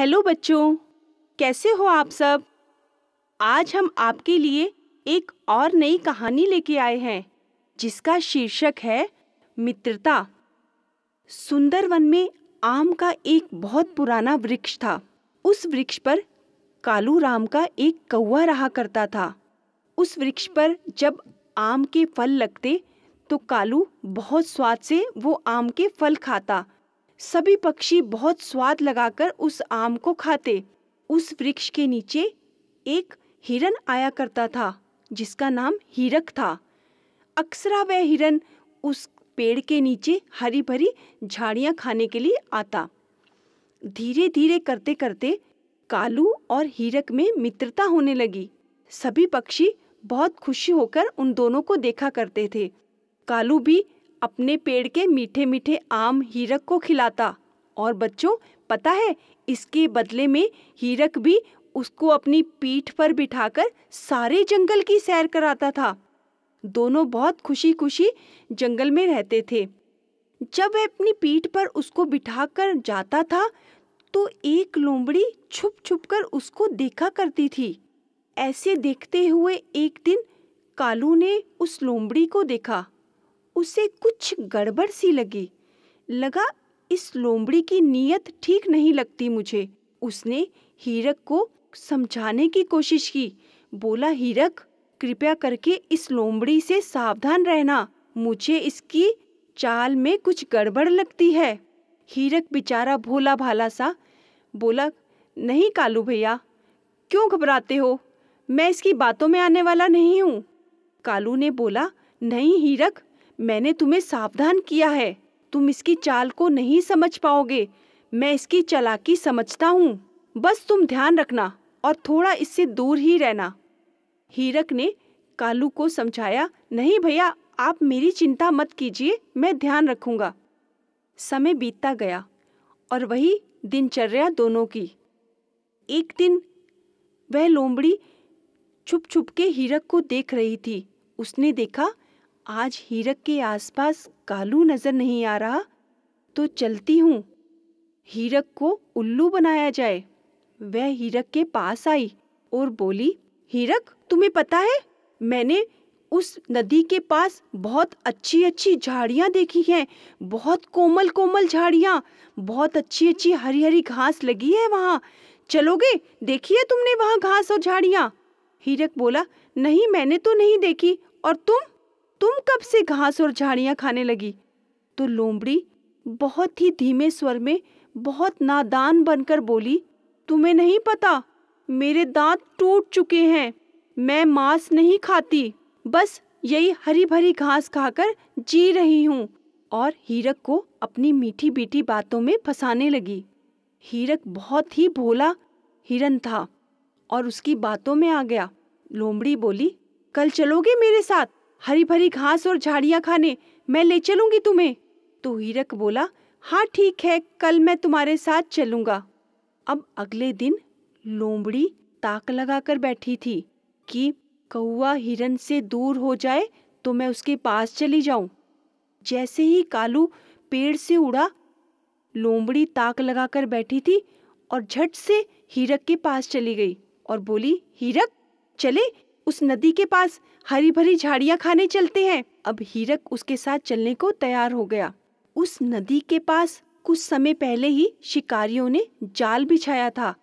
hello बच्चों कैसे हो आप सब आज हम आपके लिए एक और नई कहानी लेके आए हैं जिसका शीर्षक है मित्रता सुंदरवन में आम का एक बहुत पुराना वृक्ष था उस वृक्ष पर कालू राम का एक कौआ रहा करता था उस वृक्ष पर जब आम के फल लगते तो कालू बहुत स्वाद से वो आम के फल खाता सभी पक्षी बहुत स्वाद लगाकर उस आम को खाते उस वृक्ष के नीचे एक हिरन आया करता था जिसका नाम हीरक था अक्सरा वह हिरन उस पेड़ के नीचे हरी भरी झाड़ियाँ खाने के लिए आता धीरे धीरे करते करते कालू और हीरक में मित्रता होने लगी सभी पक्षी बहुत खुशी होकर उन दोनों को देखा करते थे कालू भी अपने पेड़ के मीठे मीठे आम हीरक को खिलाता और बच्चों पता है इसके बदले में हीरक भी उसको अपनी पीठ पर बिठाकर सारे जंगल की सैर कराता था दोनों बहुत खुशी खुशी जंगल में रहते थे जब वह अपनी पीठ पर उसको बिठाकर जाता था तो एक लोमड़ी छुप छुप कर उसको देखा करती थी ऐसे देखते हुए एक दिन कालू ने उस लोमड़ी को देखा उसे कुछ गड़बड़ सी लगी लगा इस लोमड़ी की नीयत ठीक नहीं लगती मुझे उसने हीरक को समझाने की कोशिश की बोला हीरक कृपया करके इस लोमड़ी से सावधान रहना मुझे इसकी चाल में कुछ गड़बड़ लगती है हीरक बेचारा भोला भाला सा बोला नहीं कालू भैया क्यों घबराते हो मैं इसकी बातों में आने वाला नहीं हूँ कालू ने बोला नहीं हीरक मैंने तुम्हें सावधान किया है तुम इसकी चाल को नहीं समझ पाओगे मैं इसकी चलाकी समझता हूँ बस तुम ध्यान रखना और थोड़ा इससे दूर ही रहना हीरक ने कालू को समझाया नहीं भैया आप मेरी चिंता मत कीजिए मैं ध्यान रखूंगा समय बीतता गया और वही दिनचर्या दोनों की एक दिन वह लोमड़ी छुप छुप के हीरक को देख रही थी उसने देखा आज हीरक के आसपास कालू नजर नहीं आ रहा तो चलती हूँ हीरक को उल्लू बनाया जाए वह हीरक के पास आई और बोली हीरक तुम्हें पता है मैंने उस नदी के पास बहुत अच्छी अच्छी झाड़ियाँ देखी हैं बहुत कोमल कोमल झाड़ियाँ बहुत अच्छी अच्छी हरी हरी घास लगी है वहाँ चलोगे देखी है तुमने वहाँ घास और झाड़ियाँ हीरक बोला नहीं मैंने तो नहीं देखी और तुम तुम कब से घास और झाड़ियाँ खाने लगी तो लोमड़ी बहुत ही धीमे स्वर में बहुत नादान बनकर बोली तुम्हें नहीं पता मेरे दांत टूट चुके हैं मैं मांस नहीं खाती बस यही हरी भरी घास खाकर जी रही हूँ और हीरक को अपनी मीठी बीठी बातों में फंसाने लगी हीरक बहुत ही भोला हिरन था और उसकी बातों में आ गया लोमड़ी बोली कल चलोगे मेरे साथ हरी भरी घास और झाड़ियाँ खाने मैं ले चलूंगी तुम्हें तो हीरक बोला हाँ ठीक है कल मैं तुम्हारे साथ चलूंगा अब अगले दिन लोमड़ी ताक लगाकर बैठी थी कि कौआ हिरन से दूर हो जाए तो मैं उसके पास चली जाऊं जैसे ही कालू पेड़ से उड़ा लोमड़ी ताक लगाकर बैठी थी और झट से हीरक के पास चली गई और बोली हीरक चले उस नदी के पास हरी भरी झाड़ियाँ खाने चलते हैं अब हीरक उसके साथ चलने को तैयार हो गया उस नदी के पास कुछ समय पहले ही शिकारियों ने जाल बिछाया था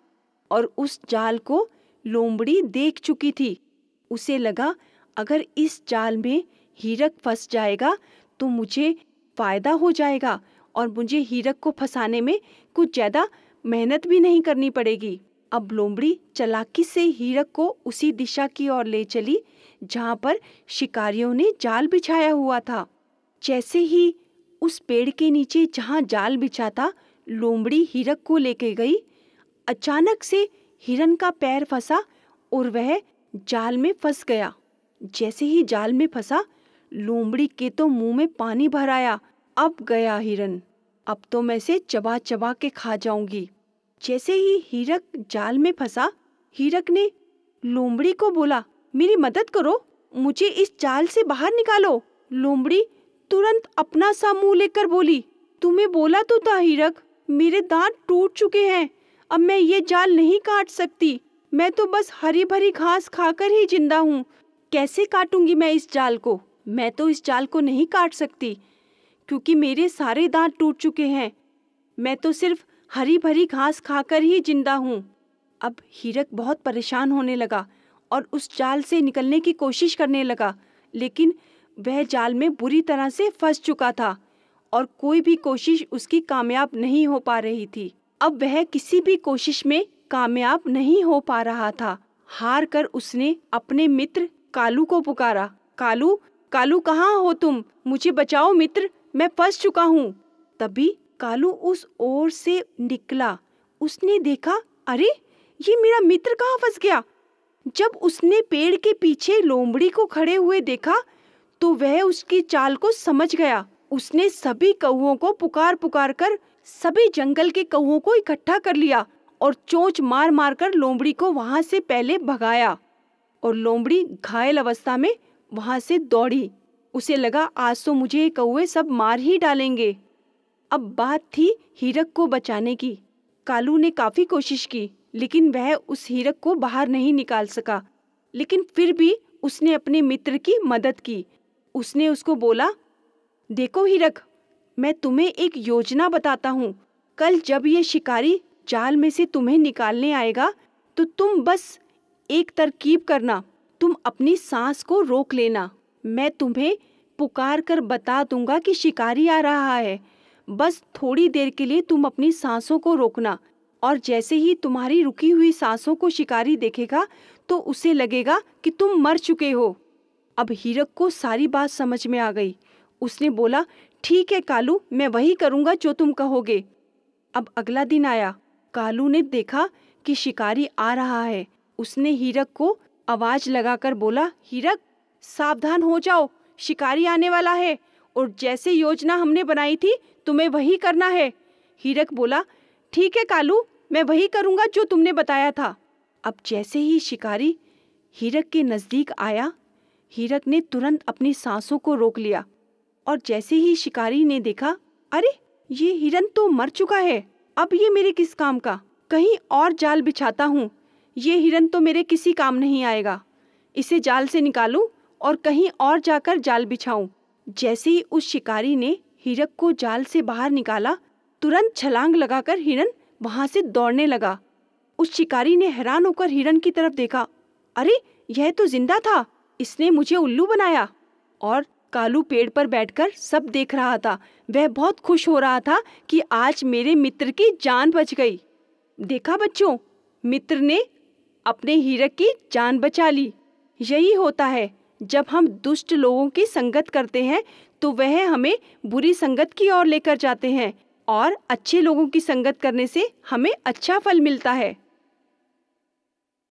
और उस जाल को लोमड़ी देख चुकी थी उसे लगा अगर इस जाल में हीरक फंस जाएगा तो मुझे फायदा हो जाएगा और मुझे हीरक को फंसाने में कुछ ज़्यादा मेहनत भी नहीं करनी पड़ेगी अब लोमड़ी चलाकी से हीरक को उसी दिशा की ओर ले चली जहाँ पर शिकारियों ने जाल बिछाया हुआ था जैसे ही उस पेड़ के नीचे जहाँ जाल बिछा था लोमड़ी हीरक को लेके गई अचानक से हिरन का पैर फंसा और वह जाल में फंस गया जैसे ही जाल में फंसा लोमड़ी के तो मुंह में पानी भराया अब गया हिरन अब तो मैं से चबा चबा के खा जाऊंगी जैसे ही हीरक जाल में फंसा हीरक ने लोमड़ी को बोला मेरी मदद करो मुझे इस जाल से बाहर निकालो लोमड़ी तुरंत अपना सा मुंह लेकर बोली तुम्हें बोला तो था हीरक मेरे दांत टूट चुके हैं अब मैं ये जाल नहीं काट सकती मैं तो बस हरी भरी घास खाकर ही जिंदा हूँ कैसे काटूंगी मैं इस जाल को मैं तो इस जाल को नहीं काट सकती क्योंकि मेरे सारे दांत टूट चुके हैं मैं तो सिर्फ हरी भरी घास खाकर ही जिंदा हूँ अब हीरक बहुत परेशान होने लगा और उस जाल से निकलने की कोशिश करने लगा लेकिन वह जाल में बुरी तरह से फंस चुका था और कोई भी कोशिश उसकी कामयाब नहीं हो पा रही थी अब वह किसी भी कोशिश में कामयाब नहीं हो पा रहा था हार कर उसने अपने मित्र कालू को पुकारा कालू कालू कहाँ हो तुम मुझे बचाओ मित्र मैं फंस चुका हूँ तभी कालू उस ओर से निकला उसने देखा अरे ये मेरा मित्र कहाँ फंस गया जब उसने पेड़ के पीछे लोमड़ी को खड़े हुए देखा तो वह उसकी चाल को समझ गया उसने सभी कौओं को पुकार पुकार कर सभी जंगल के कौओं को इकट्ठा कर लिया और चोंच मार मार कर लोमड़ी को वहां से पहले भगाया और लोमड़ी घायल अवस्था में वहां से दौड़ी उसे लगा आज तो मुझे कौए सब मार ही डालेंगे अब बात थी हीरक को बचाने की कालू ने काफ़ी कोशिश की लेकिन वह उस हीरक को बाहर नहीं निकाल सका लेकिन फिर भी उसने अपने मित्र की मदद की उसने उसको बोला देखो हीरक मैं तुम्हें एक योजना बताता हूँ कल जब ये शिकारी जाल में से तुम्हें निकालने आएगा तो तुम बस एक तरकीब करना तुम अपनी सांस को रोक लेना मैं तुम्हें पुकार कर बता दूंगा कि शिकारी आ रहा है बस थोड़ी देर के लिए तुम अपनी सांसों को रोकना और जैसे ही तुम्हारी रुकी हुई सांसों को शिकारी देखेगा तो उसे लगेगा कि तुम मर चुके हो अब हीरक को सारी बात समझ में आ गई उसने बोला ठीक है कालू मैं वही करूँगा जो तुम कहोगे अब अगला दिन आया कालू ने देखा कि शिकारी आ रहा है उसने हीरक को आवाज लगाकर बोला हीरक सावधान हो जाओ शिकारी आने वाला है और जैसे योजना हमने बनाई थी तुम्हें वही करना है हीरक बोला ठीक है कालू मैं वही करूँगा जो तुमने बताया था अब जैसे ही शिकारी हीरक के नज़दीक आया हीरक ने तुरंत अपनी सांसों को रोक लिया और जैसे ही शिकारी ने देखा अरे ये हिरन तो मर चुका है अब ये मेरे किस काम का कहीं और जाल बिछाता हूँ ये हिरन तो मेरे किसी काम नहीं आएगा इसे जाल से निकालूं और कहीं और जाकर जाल बिछाऊं जैसे ही उस शिकारी ने हिरक को जाल से बाहर निकाला तुरंत छलांग लगाकर हिरन वहां से दौड़ने लगा उस शिकारी ने हैरान होकर हिरन की तरफ देखा अरे यह तो जिंदा था इसने मुझे उल्लू बनाया और कालू पेड़ पर बैठकर सब देख रहा था वह बहुत खुश हो रहा था कि आज मेरे मित्र की जान बच गई देखा बच्चों मित्र ने अपने हीरक की जान बचा ली यही होता है जब हम दुष्ट लोगों की संगत करते हैं तो वह हमें बुरी संगत की ओर लेकर जाते हैं और अच्छे लोगों की संगत करने से हमें अच्छा फल मिलता है